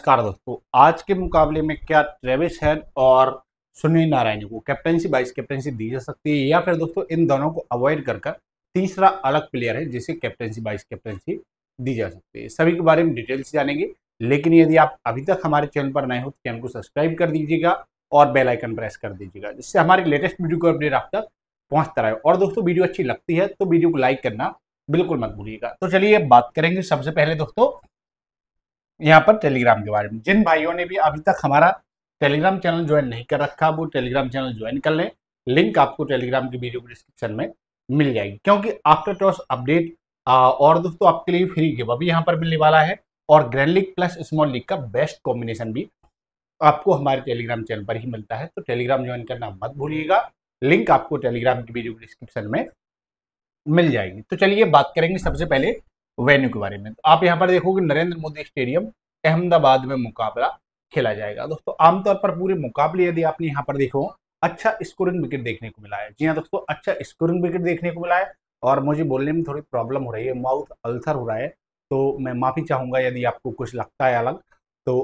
नमस्कार दोस्तों आज के मुकाबले में क्या ट्रेविस हेड और सुनील नारायण को कैप्टनसी वाइस कैप्टनसी दी जा सकती है या फिर दोस्तों इन दोनों को अवॉइड कर तीसरा अलग प्लेयर है जिसे कैप्टनसी वाइस कैप्टनसी दी जा सकती है सभी के बारे में डिटेल जानेंगे लेकिन यदि आप अभी तक हमारे चैनल पर नए हो तो चैनल को सब्सक्राइब कर दीजिएगा और बेलाइकन प्रेस कर दीजिएगा जिससे हमारी लेटेस्ट वीडियो को अपडेट आप तक पहुँचता रहे और दोस्तों वीडियो अच्छी लगती है तो वीडियो को लाइक करना बिल्कुल मत भूलिएगा तो चलिए बात करेंगे सबसे पहले दोस्तों यहाँ पर टेलीग्राम के बारे में जिन भाइयों ने भी अभी तक हमारा टेलीग्राम चैनल ज्वाइन नहीं कर रखा वो टेलीग्राम चैनल ज्वाइन कर लें लिंक आपको टेलीग्राम की वीडियो डिस्क्रिप्शन में मिल जाएगी क्योंकि आफ्टर टॉस अपडेट और दोस्तों आपके लिए फ्री गिव अभी यहाँ पर मिलने वाला है और grand league plus small league का बेस्ट कॉम्बिनेशन भी आपको हमारे टेलीग्राम चैनल पर ही मिलता है तो टेलीग्राम ज्वाइन करना मत भूलिएगा लिंक आपको टेलीग्राम की वीडियो डिस्क्रिप्शन में मिल जाएगी तो चलिए बात करेंगे सबसे पहले वेन्यू के बारे में तो आप यहाँ पर देखोगे नरेंद्र मोदी स्टेडियम अहमदाबाद में मुकाबला खेला जाएगा दोस्तों आमतौर पर पूरे मुकाबले यदि आपने यहाँ पर देखो अच्छा स्कोरिंग विकेट देखने को मिला है जी हाँ दोस्तों अच्छा स्कोरिंग विकेट देखने को मिला है और मुझे बोलने में थोड़ी प्रॉब्लम हो रही है माउथ अल्सर हो रहा है तो मैं माफ़ी चाहूँगा यदि आपको कुछ लगता है अलग तो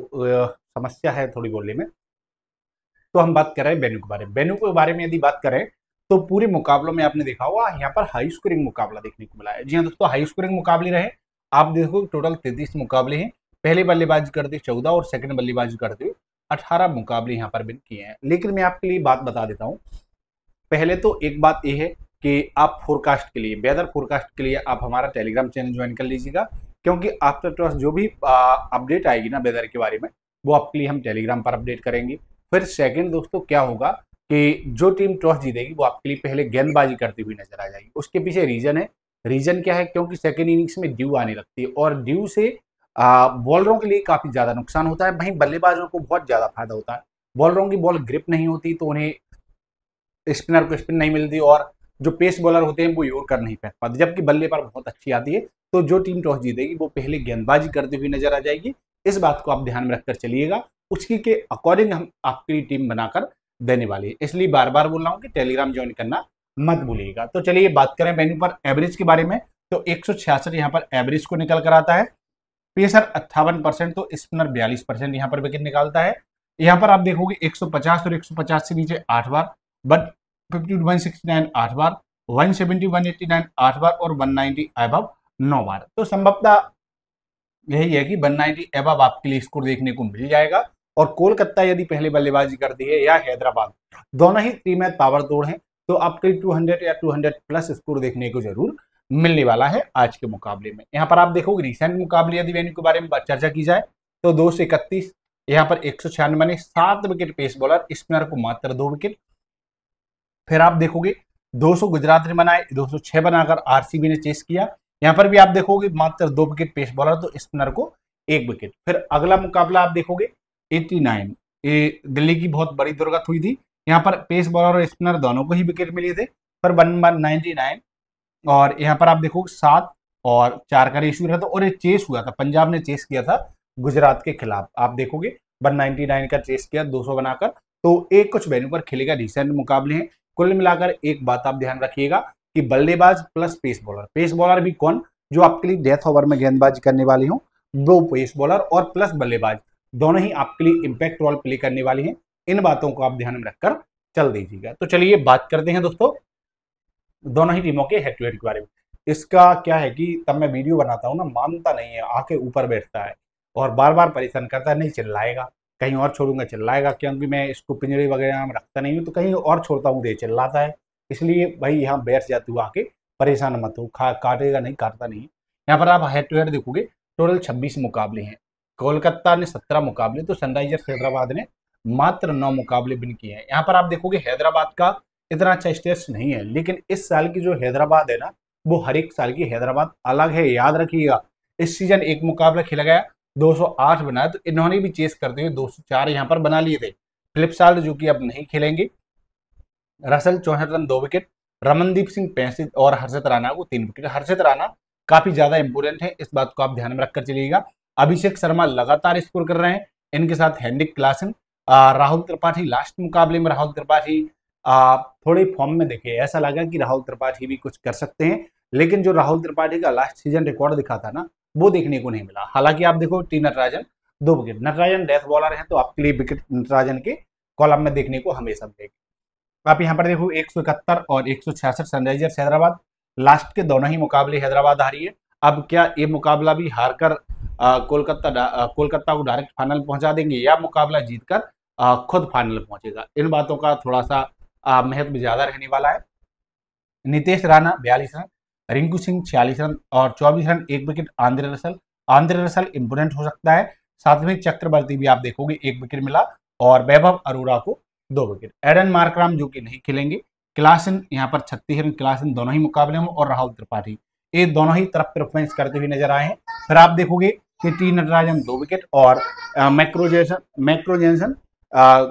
समस्या है थोड़ी बोलने में तो हम बात कर रहे हैं बेनू के बारे में बेनू के बारे में यदि बात करें तो पूरे मुकाबलों में आपने देखा होगा यहाँ पर हाई स्कोरिंग मुकाबला देखने को मिला है जी हाँ दोस्तों हाई स्कोरिंग मुकाबले रहे आप देखो टोटल तैतीस मुकाबले हैं पहले बल्लेबाजी करते चौदह और सेकंड बल्लेबाजी करते हुए अठारह मुकाबले यहाँ पर बिन किए हैं लेकिन मैं आपके लिए बात बता देता हूँ पहले तो एक बात यह है कि आप फोरकास्ट के लिए वेदर फोरकास्ट के लिए आप हमारा टेलीग्राम चैनल ज्वाइन कर लीजिएगा क्योंकि आफ्टर टॉस जो भी अपडेट आएगी ना वेदर के बारे में वो आपके लिए हम टेलीग्राम पर अपडेट करेंगे फिर सेकेंड दोस्तों क्या होगा कि जो टीम टॉस जीतेगी वो आपके लिए पहले गेंदबाजी करती हुई नजर आ जाएगी उसके पीछे रीजन है रीजन क्या है क्योंकि सेकेंड इनिंग्स में ड्यू आने लगती है और ड्यू से बॉलरों के लिए काफ़ी ज़्यादा नुकसान होता है वहीं बल्लेबाजों को बहुत ज़्यादा फायदा होता है बॉलरों की बॉल ग्रिप नहीं होती तो उन्हें स्पिनर को स्पिन नहीं मिलती और जो पेस बॉलर होते हैं वो योर कर नहीं फेंक पाते जबकि बल्ले पर बहुत अच्छी आती है तो जो टीम टॉस जीतेगी वो पहले गेंदबाजी करती हुई नजर आ जाएगी इस बात को आप ध्यान में रखकर चलिएगा उसकी के अकॉर्डिंग हम आपकी टीम बनाकर देने वाली है इसलिए बार बार बोल रहा हूँ कि टेलीग्राम ज्वाइन करना मत भूलिएगा तो चलिए बात करें मेन्यू पर एवरेज के बारे में तो एक सौ छियासठ यहाँ पर एवरेज को निकल कर आता है पेसर अट्ठावन परसेंट तो स्पिनर बयालीस परसेंट यहाँ पर विकेट निकालता है यहाँ पर आप देखोगे 150 और 150 से नीचे आठ बार but fifty one sixty nine आठ बार one seventy one eighty nine आठ बार और वन नाइनटी एबव नौ बार तो संभवतः यही है कि वन नाइनटी एबव आपके लिए स्कोर देखने को मिल जाएगा और कोलकाता यदि पहले बल्लेबाजी करती है या हैदराबाद दोनों ही टीमें तोड़ है तो आपके 200 या 200 प्लस स्कोर देखने को जरूर मिलने वाला है आज के मुकाबले में यहाँ पर आप देखोगे रिसेंट मुकाबले यदि वेन्यू के बारे में चर्चा की जाए तो दो सौ इकतीस यहाँ पर एक सौ छियानवे ने सात विकेट पेस बॉलर स्पिनर को मात्र दो विकेट फिर आप देखोगे 200 गुजरात ने बनाए 206 बनाकर आरसीबी ने चेस किया यहाँ पर भी आप देखोगे मात्र दो विकेट पेस बॉलर तो स्पिनर को एक विकेट फिर अगला मुकाबला आप देखोगे 89 ये दिल्ली की बहुत बड़ी दुर्गत हुई थी यहाँ पर पेस बॉलर और स्पिनर दोनों को ही विकेट मिले थे पर वन वन और यहाँ पर आप देखो सात और चार का रेशू रहा था और ये चेस हुआ था पंजाब ने चेस किया था गुजरात के खिलाफ आप देखोगे वन का चेस किया दो बनाकर तो एक कुछ वेन्यू पर खेलेगा रिसेंट मुकाबले हैं कुल मिलाकर एक बात आप ध्यान रखिएगा कि बल्लेबाज plus pace bowler pace bowler भी कौन जो आपके लिए डेथ ओवर में गेंदबाजी करने वाले हो दो पेस बॉलर और प्लस बल्लेबाज दोनों ही आपके लिए इम्पैक्ट रोल प्ले करने वाली हैं इन बातों को आप ध्यान में रखकर चल दीजिएगा तो चलिए बात करते हैं दोस्तों दोनों ही टीमों के हेड टू हेड के बारे में इसका क्या है कि तब मैं वीडियो बनाता हूँ ना मानता नहीं है आके ऊपर बैठता है और बार बार परेशान करता है नहीं चिल्लाएगा कहीं और छोड़ूंगा चिल्लाएगा क्योंकि मैं इसको पिंजरे वगैरह में रखता नहीं हूँ तो कहीं और छोड़ता हूँ दे चिल्लाता है इसलिए भाई यहाँ बैठ जाती हूँ आके परेशान मत हो खा काटेगा नहीं काटता नहीं यहाँ पर आप हेड टू हेड देखोगे टोटल छब्बीस मुकाबले हैं कोलकाता ने सत्रह मुकाबले तो सनराइजर्स हैदराबाद ने मात्र नौ मुकाबले बिन किए हैं यहाँ पर आप देखोगे हैदराबाद का इतना अच्छा स्टेट नहीं है लेकिन इस साल की जो हैदराबाद है ना वो हर एक साल की हैदराबाद अलग है याद रखिएगा इस सीजन एक मुकाबला खेला गया 208 बनाया तो इन्होंने भी चेस करते हुए 204 यहाँ पर बना लिए थे फिलिप साल्ट जो कि अब नहीं खेलेंगे रसल चौहत्तर रन दो विकेट रमनदीप सिंह पैंसठ और हर्षित राणा को तीन विकेट हर्षित राणा काफी ज्यादा इंपोर्टेंट है इस बात को आप ध्यान में रखकर चलिएगा अभिषेक शर्मा लगातार स्कोर कर रहे हैं इनके साथ हैंडिक क्लासन राहुल त्रिपाठी लास्ट मुकाबले में राहुल त्रिपाठी थोड़े फॉर्म में देखे ऐसा लगा कि राहुल त्रिपाठी भी कुछ कर सकते हैं लेकिन जो राहुल त्रिपाठी का लास्ट सीजन रिकॉर्ड दिखा था ना वो देखने को नहीं मिला हालांकि आप देखो टी नटराजन दो विकेट नटराजन डेथ बॉलर है तो आपके लिए विकेट नटराजन के कॉलम में देखने को हमेशा मिलेगी आप यहाँ पर देखो एक और एक सनराइजर्स हैदराबाद लास्ट के दोनों ही मुकाबले हैदराबाद हारी है अब क्या ये मुकाबला भी हारकर कोलकाता कोलकाता को डायरेक्ट फाइनल पहुंचा देंगे या मुकाबला जीतकर खुद फाइनल पहुंचेगा इन बातों का थोड़ा सा महत्व ज़्यादा रहने वाला है नितेश राणा बयालीस रन रिंकू सिंह छियालीस रन और चौबीस रन एक wicket Andre Russell Andre Russell important हो सकता है साथ में चक्रवर्ती भी आप देखोगे एक विकेट मिला और वैभव अरोरा को दो विकेट एडन मार्कराम जो कि नहीं खेलेंगे क्लासन यहाँ पर छत्तीस रन क्लासन दोनों ही मुकाबले में और राहुल त्रिपाठी ये दोनों ही तरफ परफॉर्मेंस करते हुए नजर आए हैं फिर आप देखोगे थे टी नटराजन दो विकेट और मैक्रोजेसन मैक्रोजेंसन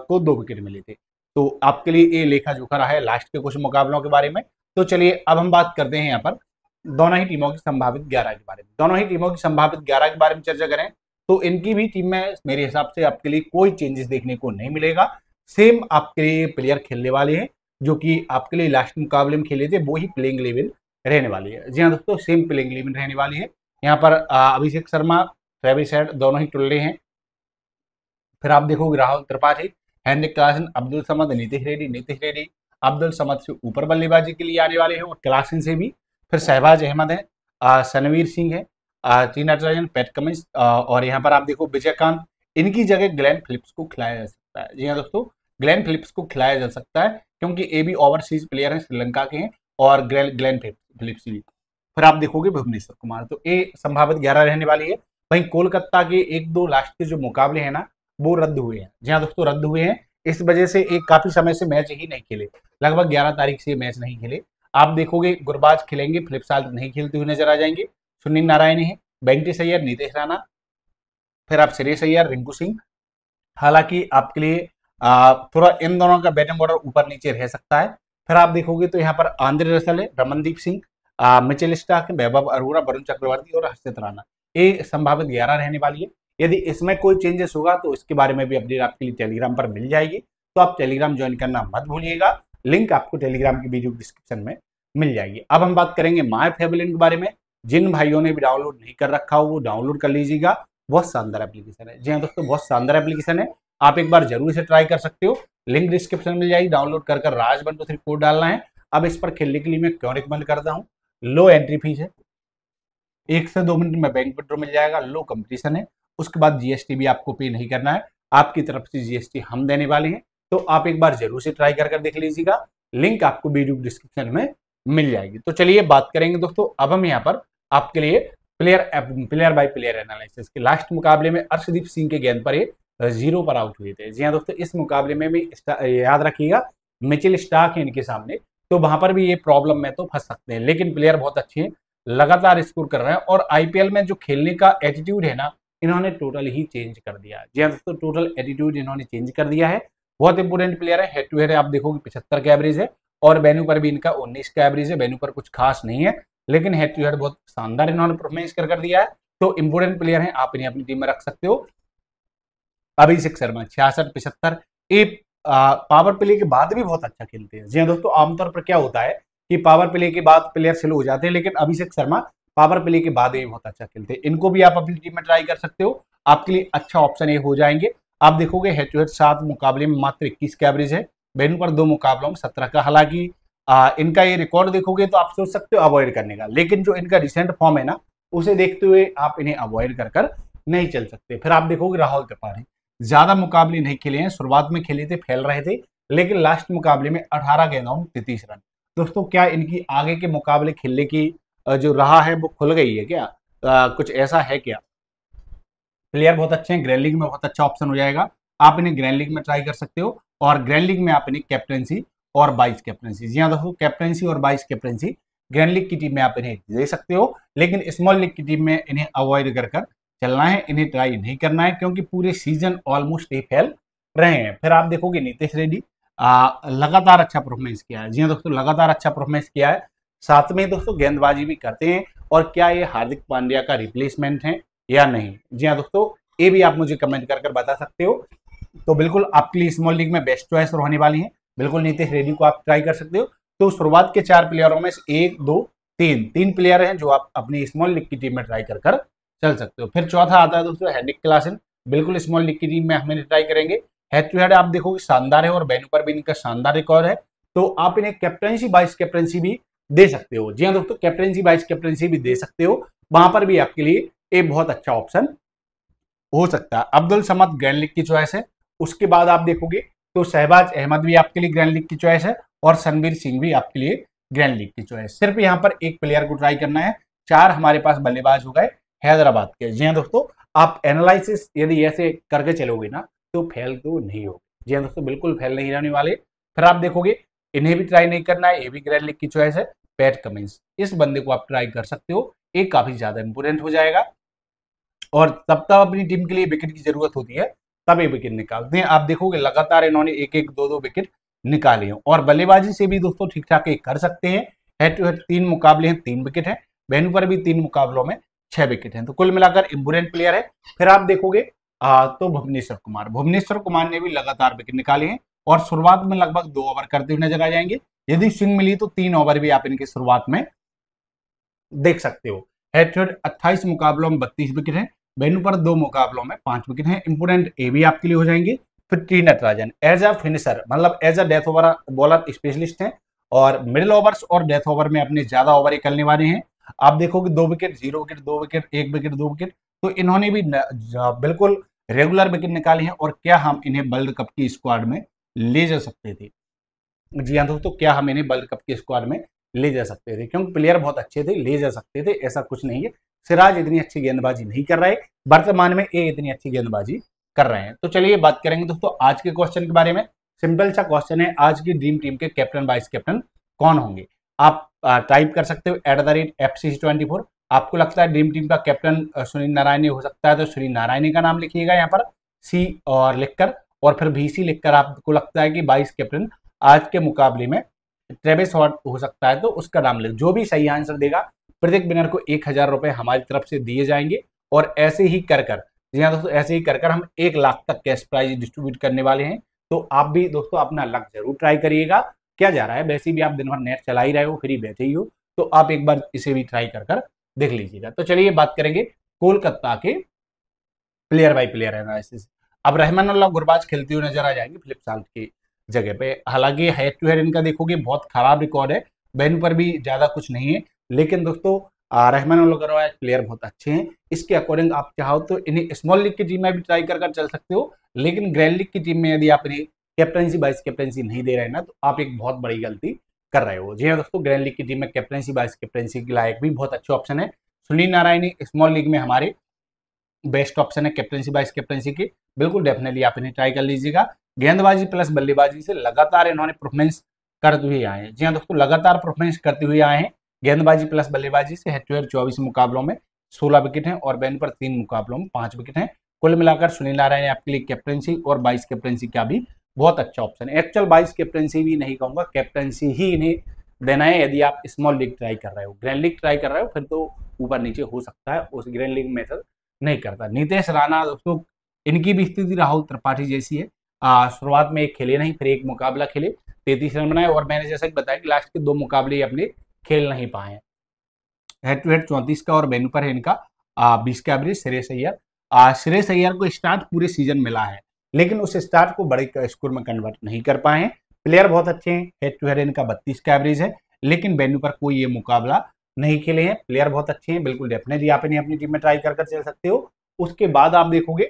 को दो विकेट मिले थे तो आपके लिए ये लेखा जोखा रहा है लास्ट के कुछ मुकाबलों के बारे में तो चलिए अब हम बात करते हैं यहाँ पर दोनों ही टीमों की संभावित ग्यारह के बारे में दोनों ही टीमों की संभावित ग्यारह के बारे में चर्चा करें तो इनकी भी टीम में मेरे हिसाब से आपके लिए कोई चेंजेस देखने को नहीं मिलेगा सेम आपके लिए प्लेयर खेलने वाले हैं जो कि आपके लिए लास्ट मुकाबले में खेले थे वो ही प्लेइंग लेवल रहने वाली है जी हाँ दोस्तों सेम प्लेइंग लेवल रहने वाली है यहाँ पर अभिषेक शर्मा फेबिसाइड दोनों ही टुल्ले हैं फिर आप देखोगे राहुल त्रिपाठी हैंड्रिक क्लासन अब्दुल समद नितिश रेड्डी नितिश रेड्डी अब्दुल समद से ऊपर बल्लेबाजी के लिए आने वाले हैं और क्लासन से भी फिर शहबाज अहमद है सनवीर सिंह है चीन नटराजन पैट कमिंस और यहाँ पर आप देखो कांत इनकी जगह ग्लैन फिलिप्स को खिलाया जा सकता है जी हाँ दोस्तों ग्लैन फिलिप्स को खिलाया जा सकता है क्योंकि ये भी ओवरसीज प्लेयर हैं श्रीलंका के हैं और ग्लैन ग्लैन फिलिप्स भी फिर आप देखोगे भुवनेश्वर कुमार तो ये संभावित ग्यारह रहने वाली है वहीं कोलकाता के एक दो लास्ट के जो मुकाबले हैं ना वो रद्द हुए हैं जी हाँ दोस्तों रद्द हुए हैं इस वजह से एक काफी समय से मैच ही नहीं खेले लगभग ग्यारह तारीख से मैच नहीं खेले आप देखोगे गुरबाज खेलेंगे फिलिप साल नहीं खेलते हुए नजर आ जाएंगे सुनील नारायण है बैंकटी सैयर नितेश राणा फिर आप सुरेश सैयर रिंकू सिंह हालांकि आपके लिए थोड़ा इन दोनों का बैटिंग ऑर्डर ऊपर नीचे रह सकता है फिर आप देखोगे तो यहाँ पर आंध्र रसल है रमनदीप सिंह मिचिल स्टाक वैभव अरोरा वरुण चक्रवर्ती और हर्षित राणा ए संभावित ग्यारह रहने वाली है यदि इसमें कोई चेंजेस होगा तो इसके बारे में भी अपडेट आपके लिए टेलीग्राम पर मिल जाएगी तो आप टेलीग्राम ज्वाइन करना मत भूलिएगा लिंक आपको टेलीग्राम की वीडियो डिस्क्रिप्शन में मिल जाएगी अब हम बात करेंगे माय फेवलिन के बारे में जिन भाइयों ने भी डाउनलोड नहीं कर रखा हो वो डाउनलोड कर लीजिएगा बहुत शानदार एप्लीकेशन है जी हाँ दोस्तों बहुत शानदार एप्लीकेशन है आप एक बार जरूर इसे ट्राई कर सकते हो लिंक डिस्क्रिप्शन में मिल जाएगी डाउनलोड कर राज बन टू थ्री कोड डालना है अब इस पर खेलने के लिए मैं क्यों रिकमेंड करता हूँ लो एंट्री फीस है एक से दो मिनट में बैंक विड्रो मिल जाएगा लो कंपटीशन है उसके बाद जीएसटी भी आपको पे नहीं करना है आपकी तरफ से जीएसटी हम देने वाले हैं तो आप एक बार जरूर से ट्राई कर कर देख लीजिएगा लिंक आपको वीडियो डिस्क्रिप्शन में मिल जाएगी तो चलिए बात करेंगे दोस्तों अब हम यहाँ पर आपके लिए player player by player analysis के लास्ट मुकाबले में अर्षदीप सिंह के गेंद पर ये जीरो पर आउट हुए थे जी हाँ दोस्तों इस मुकाबले में भी याद रखिएगा मिचिल स्टाक है इनके सामने तो वहां पर भी ये प्रॉब्लम में तो फंस सकते हैं लेकिन प्लेयर बहुत अच्छे हैं लगातार स्कोर कर रहे हैं और आईपीएल में जो खेलने का एटीट्यूड है ना इन्होंने टोटल ही चेंज कर दिया जी हाँ दोस्तों टोटल एटीट्यूड इन्होंने चेंज कर दिया है बहुत इंपोर्टेंट प्लेयर है हेड टू हेड आप देखोगे पिछहत्तर का एवरेज है और बेनू पर भी इनका उन्नीस का एवरेज है बेनू पर कुछ खास नहीं है लेकिन हेड टू हेड बहुत शानदार इन्होंने परफॉर्मेंस कर कर दिया है तो इंपोर्टेंट प्लेयर है आप इन्हें अपनी टीम में रख सकते हो अभिषेक शर्मा छियासठ पिछहत्तर ये पावर प्ले के बाद भी बहुत अच्छा खेलते हैं जी हाँ दोस्तों आमतौर पर क्या होता है कि पावर प्ले के बाद प्लेयर स्लो हो जाते हैं लेकिन अभिषेक शर्मा पावर प्ले के बाद ही बहुत अच्छा खेलते हैं इनको भी आप अपनी टीम में ट्राई कर सकते हो आपके लिए अच्छा ऑप्शन ये हो जाएंगे आप देखोगे हेड टू हेड सात मुकाबले में मात्र इक्कीस की एवरेज है बेनू पर दो मुकाबलों में सत्रह का हालांकि इनका ये रिकॉर्ड देखोगे तो आप सोच सकते हो अवॉइड करने का लेकिन जो इनका रिसेंट फॉर्म है ना उसे देखते हुए आप इन्हें अवॉइड कर कर नहीं चल सकते फिर आप देखोगे राहुल त्रिपाठी ज्यादा मुकाबले नहीं खेले हैं शुरुआत में खेले थे फैल रहे थे लेकिन लास्ट मुकाबले में अठारह गेंदों में तैतीस रन दोस्तों क्या इनकी आगे के मुकाबले खेलने की जो रहा है वो खुल गई है क्या आ, कुछ ऐसा है क्या प्लेयर बहुत अच्छे हैं ग्रैंड लीग में बहुत अच्छा ऑप्शन हो जाएगा आप इन्हें ग्रैंड लीग में ट्राई कर सकते हो और ग्रैंड लीग में आप इन्हें कैप्टनसी और वाइस कैप्टनसी जी हाँ दोस्तों कैप्टनसी और वाइस कैप्टनसी ग्रैंड लीग की टीम में आप इन्हें दे सकते हो लेकिन स्मॉल लीग की टीम में इन्हें अवॉइड कर कर चलना है इन्हें ट्राई नहीं करना है क्योंकि पूरे सीजन ऑलमोस्ट ये फैल रहे हैं फिर आप देखोगे नीतीश रेड्डी लगातार अच्छा परफॉर्मेंस किया है जी हाँ दोस्तों लगातार अच्छा परफॉर्मेंस किया है साथ में दोस्तों गेंदबाजी भी करते हैं और क्या ये हार्दिक पांड्या का रिप्लेसमेंट है या नहीं जी हाँ दोस्तों ये भी आप मुझे कमेंट कर कर बता सकते हो तो बिल्कुल आपके लिए स्मॉल लीग में बेस्ट चॉइस रहने वाली है बिल्कुल नीतीश रेड्डी को आप ट्राई कर सकते हो तो शुरुआत के चार प्लेयरों में एक दो तीन तीन प्लेयर हैं जो आप अपनी स्मॉल लीग की टीम में ट्राई कर कर चल सकते हो फिर चौथा आता है दोस्तों हैंडिक क्लासन बिल्कुल स्मॉल लीग की टीम में हम ट्राई करेंगे हेड टू हेड आप देखोगे शानदार है और वेन्यू पर भी इनका शानदार रिकॉर्ड है तो आप इन्हें कैप्टनसी वाइस कैप्टनसी भी दे सकते हो जी हाँ दोस्तों कैप्टनसी वाइस कैप्टनसी भी दे सकते हो वहां पर भी आपके लिए एक बहुत अच्छा ऑप्शन हो सकता है अब्दुल समद ग्रैंड लीग की चॉइस है उसके बाद आप देखोगे तो शहबाज अहमद भी आपके लिए ग्रैंड लीग की चॉइस है और सनवीर सिंह भी आपके लिए ग्रैंड लीग की चॉइस सिर्फ यहाँ पर एक प्लेयर को ट्राई करना है चार हमारे पास बल्लेबाज हो गए हैदराबाद के जी हाँ दोस्तों आप एनालिस यदि ऐसे करके चलोगे ना तो फैल तो नहीं होगी जी हाँ दोस्तों बिल्कुल फैल नहीं रहने वाले फिर आप देखोगे इन्हें भी ट्राई नहीं करना है ये भी ग्रैंड लीग की चॉइस है पैट कमिंस इस बंदे को आप ट्राई कर सकते हो ये काफी ज्यादा इंपोर्टेंट हो जाएगा और तब तब अपनी टीम के लिए विकेट की जरूरत होती है तब ये विकेट निकालते हैं आप देखोगे लगातार इन्होंने एक एक दो दो विकेट निकाले हैं और बल्लेबाजी से भी दोस्तों ठीक ठाक एक कर सकते हैं हेड टू हेड तीन मुकाबले हैं तीन विकेट हैं बहनों पर भी तीन मुकाबलों में छह विकेट हैं तो कुल मिलाकर इम्पोर्टेंट प्लेयर है फिर आप देखोगे तो भुवनेश्वर कुमार भुवनेश्वर कुमार ने भी लगातार विकेट निकाले हैं और शुरुआत में लगभग दो ओवर करते हुए नजर आ जाएंगे यदि स्विंग मिली तो तीन ओवर भी आप इनकी शुरुआत में देख सकते हो हेटेड अट्ठाईस मुकाबलों में बत्तीस विकेट है वेन्यू पर दो मुकाबलों में पांच विकेट हैं इंपोर्टेंट ए भी आपके लिए हो जाएंगे फिर T Natarajan as a finisher मतलब as a death over bowler specialist हैं और मिडिल ओवर्स और डेथ ओवर में अपने ज्यादा ओवर करने वाले हैं आप देखोगे दो विकेट जीरो विकेट दो विकेट एक विकेट दो विकेट तो इन्होंने भी बिल्कुल रेगुलर विकेट निकाले हैं और क्या हम इन्हें वर्ल्ड कप की स्क्वाड में ले जा सकते थे जी हाँ दोस्तों क्या हम इन्हें वर्ल्ड कप की स्क्वाड में ले जा सकते थे क्योंकि प्लेयर बहुत अच्छे थे ले जा सकते थे ऐसा कुछ नहीं है सिराज इतनी अच्छी गेंदबाजी नहीं कर रहे वर्तमान में ये इतनी अच्छी गेंदबाजी कर रहे हैं तो चलिए बात करेंगे दोस्तों आज के क्वेश्चन के बारे में सिंपल सा क्वेश्चन है आज की ड्रीम टीम के कैप्टन वाइस कैप्टन कौन होंगे आप टाइप कर सकते हो at the rate F C twenty four आपको लगता है ड्रीम टीम का कैप्टन सुनील नारायणी हो सकता है तो सुनील नारायणी का नाम लिखिएगा यहाँ पर सी और लिखकर और फिर भी सी लिखकर आपको लगता है कि बाईस कैप्टन आज के मुकाबले में ट्रेविस हॉट हो सकता है तो उसका नाम लिख जो भी सही आंसर देगा प्रत्येक विनर को एक हज़ार रुपए हमारी तरफ से दिए जाएंगे और ऐसे ही कर कर जी हाँ दोस्तों ऐसे ही कर कर हम एक लाख तक कैश प्राइज डिस्ट्रीब्यूट करने वाले हैं तो आप भी दोस्तों अपना लक जरूर ट्राई करिएगा क्या जा रहा है वैसे भी आप दिन भर नेट चला ही रहे हो फ्री बैठे ही हो तो आप एक बार इसे भी ट्राई कर कर देख लीजिएगा तो चलिए बात करेंगे कोलकाता के प्लेयर बाय प्लेयर एनालिसिस अब रहमान अल्लाह गुरबाज खेलते हुए नजर आ जाएंगे फ्लिप साल्ट की जगह पे हालांकि हेड टू हेड इनका देखोगे बहुत खराब रिकॉर्ड है बैन पर भी ज़्यादा कुछ नहीं है लेकिन दोस्तों रहमान गुरबाज प्लेयर बहुत अच्छे हैं इसके अकॉर्डिंग आप चाहो तो इन्हें स्मॉल लीग की टीम में भी ट्राई कर कर चल सकते हो लेकिन ग्रैंड लीग की टीम में यदि आप इन्हें कैप्टनसी वाइस कैप्टनसी नहीं दे रहे ना तो आप एक बहुत बड़ी गलती कर रहे हो जी हाँ दोस्तों ग्रैंड लीग की टीम में कैप्टनसी वाइस कैप्टनसी के लायक भी बहुत अच्छे ऑप्शन है सुनील नारायण स्मॉल लीग में हमारे बेस्ट ऑप्शन है कैप्टनसी वाइस कैप्टनसी की बिल्कुल डेफिनेटली आप इन्हें ट्राई कर लीजिएगा गेंदबाजी प्लस बल्लेबाजी से लगातार इन्होंने परफॉर्मेंस करते हुए आए हैं जी हाँ दोस्तों लगातार परफॉर्मेंस करते हुए आए हैं गेंदबाजी प्लस बल्लेबाजी से हेड टू हेड चौबीस मुकाबलों में सोलह विकेट हैं और बैन पर तीन मुकाबलों में पांच विकेट हैं कुल मिलाकर सुनील नारायण आपके लिए कैप्टनसी और बाईस कैप्टनसी का भी बहुत अच्छा ऑप्शन है एक्चुअल बाइस कैप्टनसी भी नहीं कहूँगा कैप्टनसी ही इन्हें देना है यदि आप स्मॉल लीग ट्राई कर रहे हो ग्रैंड लीग ट्राई कर रहे हो फिर तो ऊपर नीचे हो सकता है उस ग्रैंड लीग मेथड नहीं करता नितेश राणा दोस्तों इनकी भी स्थिति राहुल त्रिपाठी जैसी है शुरुआत में एक खेले नहीं फिर एक मुकाबला खेले तैतीस रन बनाए और मैंने जैसा कि बताया कि लास्ट के दो मुकाबले अपने खेल नहीं पाए हैं हेड टू हेड चौंतीस का और बेनुपर है इनका बीस का एवरेज श्रेय सैयर श्रेय सैयर को स्टार्ट पूरे सीजन मिला है लेकिन उस स्टार को बड़े स्कोर में कन्वर्ट नहीं कर पाए हैं प्लेयर बहुत अच्छे हैं हेड टू हेड इनका बत्तीस का एवरेज है लेकिन वेन्यू पर कोई ये मुकाबला नहीं खेले हैं प्लेयर बहुत अच्छे हैं बिल्कुल डेफिनेटली आप इन्हें अपनी टीम में ट्राई कर कर चल सकते हो उसके बाद आप देखोगे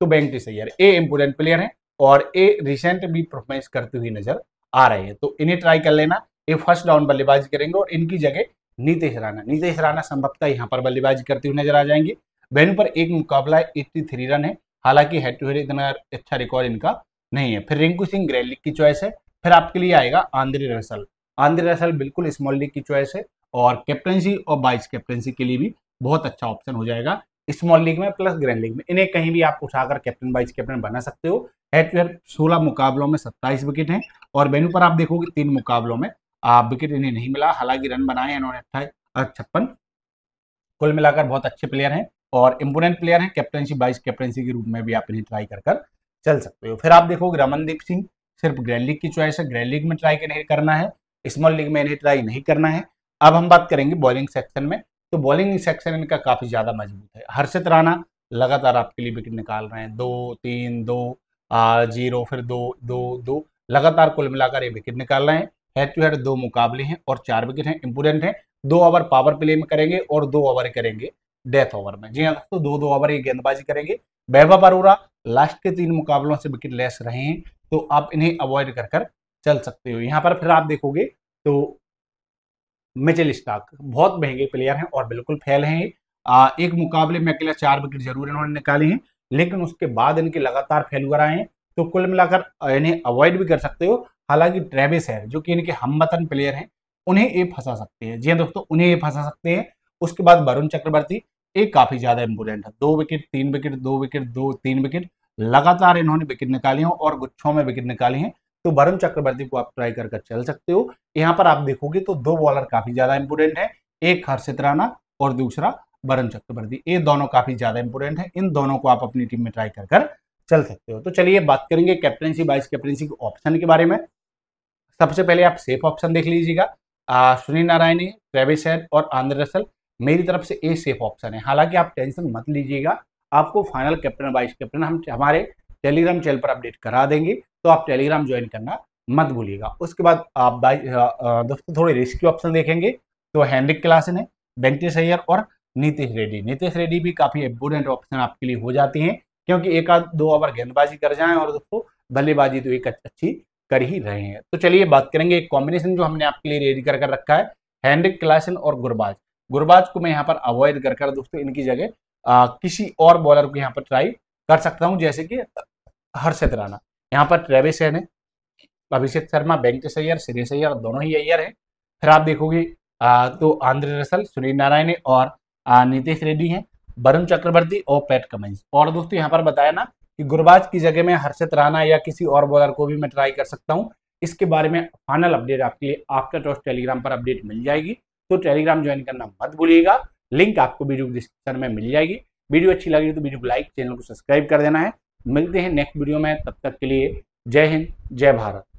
तो बैंक सैयर ए इम्पोर्टेंट प्लेयर हैं और ए रिसेंट भी परफॉर्मेंस करते हुए नजर आ रहे हैं तो इन्हें ट्राई कर लेना ये फर्स्ट डाउन बल्लेबाजी करेंगे और इनकी जगह नीतेश राणा नीतेश राणा संभवतः यहाँ पर बल्लेबाजी करते हुए नजर आ जाएंगे वेन्यू पर एक मुकाबला एट्टी थ्री रन है हालांकि हेड टू हेड इतना अच्छा रिकॉर्ड इनका नहीं है फिर रिंकू सिंह ग्रेलिक की चॉइस है फिर आपके लिए आएगा आंध्री रसल आंध्री रसल बिल्कुल स्मॉल लीग की चॉइस है और कैप्टनसी और वाइस कैप्टनसी के लिए भी बहुत अच्छा ऑप्शन हो जाएगा स्मॉल लीग में प्लस ग्रैंड लीग में इन्हें कहीं भी आप उठाकर कैप्टन वाइस कैप्टन बना सकते हो हेड टू हेड सोलह मुकाबलों में सत्ताईस विकेट हैं और वेन्यू पर आप देखोगे तीन मुकाबलों में आप विकेट इन्हें नहीं मिला हालांकि रन बनाए इन्होंने अट्ठाईस छप्पन कुल मिलाकर बहुत अच्छे प्लेयर हैं और इम्पोर्टेंट प्लेयर हैं कैप्टनशिप वाइस कैप्टनशिप के रूप में भी आप इन्हें ट्राई कर कर चल सकते हो फिर आप देखोगे रमनदीप सिंह सिर्फ ग्रैंड लीग की चॉइस है ग्रैंड लीग में ट्राई नहीं करना है स्मॉल लीग में इन्हें ट्राई नहीं करना है अब हम बात करेंगे बॉलिंग सेक्शन में तो बॉलिंग सेक्शन इनका काफ़ी ज़्यादा मजबूत है हर्षित राणा लगातार आपके लिए विकेट निकाल रहे हैं दो तीन दो जीरो फिर दो दो दो लगातार कुल मिलाकर ये विकेट निकाल रहे हैं हेड टू हेड दो मुकाबले हैं और चार विकेट हैं इंपोर्टेंट हैं दो ओवर पावर प्ले में करेंगे और दो ओवर करेंगे डेथ ओवर में जी हाँ दोस्तों दो दो ओवर ये गेंदबाजी करेंगे वैभव अरोरा लास्ट के तीन मुकाबलों से विकेट लेस रहे हैं तो आप इन्हें अवॉइड कर कर चल सकते हो यहाँ पर फिर आप देखोगे तो मिचेल स्टाक बहुत महंगे प्लेयर हैं और बिल्कुल फैल हैं एक मुकाबले में अकेला चार विकेट जरूर इन्होंने निकाले हैं लेकिन उसके बाद इनके लगातार फेलुअर हुआ हैं तो कुल मिलाकर इन्हें अवॉइड भी कर सकते हो हालांकि ट्रेविस है जो कि इनके हम प्लेयर हैं उन्हें ये फंसा सकते हैं जी हाँ दोस्तों उन्हें ये फंसा सकते हैं उसके बाद वरुण चक्रवर्ती एक काफी ज्यादा इंपोर्टेंट है दो विकेट तीन विकेट दो विकेट दो तीन विकेट लगातार इन्होंने विकेट निकाली हैं और गुच्छों में विकेट निकाली हैं तो वरुण चक्रवर्ती को आप ट्राई कर, चल सकते हो यहाँ पर आप देखोगे तो दो बॉलर काफी ज्यादा इंपोर्टेंट है एक हर्षित राणा और दूसरा वरुण चक्रवर्ती ये दोनों काफी ज्यादा इंपोर्टेंट है इन दोनों को आप अपनी टीम में ट्राई कर चल सकते हो तो चलिए बात करेंगे कैप्टनसी वाइस कैप्टनसी के ऑप्शन के बारे में सबसे पहले आप सेफ ऑप्शन देख लीजिएगा सुनील नारायणी ट्रेविस और आंध्र रसल मेरी तरफ से ए सेफ ऑप्शन है हालांकि आप टेंशन मत लीजिएगा आपको फाइनल कैप्टन वाइस कैप्टन हम हमारे टेलीग्राम चैनल पर अपडेट करा देंगे तो आप टेलीग्राम ज्वाइन करना मत भूलिएगा उसके बाद आप दोस्तों थोड़े रिस्की ऑप्शन देखेंगे तो हैंड्रिक क्लासन है वेंकटेश अय्यर और नीतीश रेड्डी नीतीश रेड्डी भी काफ़ी इम्पोर्टेंट ऑप्शन आपके लिए हो जाती हैं क्योंकि एक आध दो ओवर गेंदबाजी कर जाएं और दोस्तों बल्लेबाजी तो एक अच्छी कर ही रहे हैं तो चलिए बात करेंगे एक कॉम्बिनेशन जो हमने आपके लिए रेडी कर कर रखा है हैंड्रिक क्लासन और गुरबाज गुरबाज को मैं यहाँ पर अवॉइड कर कर दोस्तों इनकी जगह किसी और बॉलर को यहाँ पर ट्राई कर सकता हूँ जैसे कि हर्षद राणा यहाँ पर ट्रेविस है अभिषेक शर्मा वेंकटेश अय्यर श्रेयस अय्यर दोनों ही अय्यर हैं फिर आप देखोगे तो आंध्र रसल सुनील नारायण और नीतीश रेड्डी हैं वरुण चक्रवर्ती और पैट कमिंस और दोस्तों यहाँ पर बताया ना कि गुरबाज की जगह में हर्षित राणा या किसी और बॉलर को भी मैं ट्राई कर सकता हूँ इसके बारे में फाइनल अपडेट आपके लिए आफ्टर टॉस टेलीग्राम पर अपडेट मिल जाएगी तो टेलीग्राम ज्वाइन करना मत भूलिएगा लिंक आपको वीडियो डिस्क्रिप्शन में मिल जाएगी वीडियो अच्छी लगी तो वीडियो को लाइक चैनल को सब्सक्राइब कर देना है मिलते हैं नेक्स्ट वीडियो में तब तक के लिए जय हिंद जय भारत